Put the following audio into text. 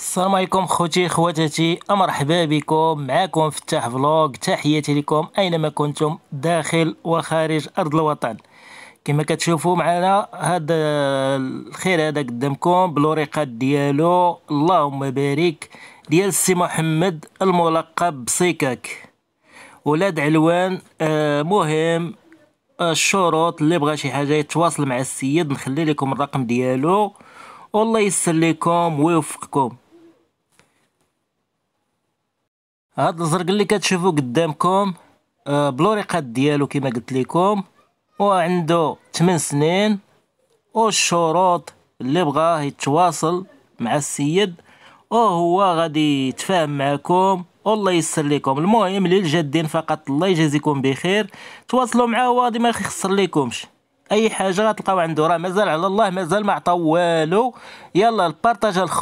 السلام عليكم خوتي خواتاتي مرحبا بكم معكم فتاح فلوغ تحياتي لكم اينما كنتم داخل وخارج ارض الوطن كما كتشوفوا معنا هذا الخير هذا قدامكم بلوريقات ديالو اللهم بارك ديال السي محمد الملقب بسيكاك ولاد علوان آه، مهم آه، الشروط اللي بغى شي حاجه يتواصل مع السيد نخلي لكم الرقم ديالو والله يسر لكم ويوفقكم هاد الزرق اللي كتشوفو قدامكم آه، بلوريقات ديالو كما قلت لكم وعنده 8 سنين والشروط اللي بغاه يتواصل مع السيد وهو غادي يتفاهم معكم والله يسر لكم المهم للجادين فقط الله يجازيكم بخير تواصلوا معاه وغادي ما يخسر لكمش اي حاجه غتلقاو عنده راه مازال على الله مازال ما عطاو والو يلا البارطاج الخ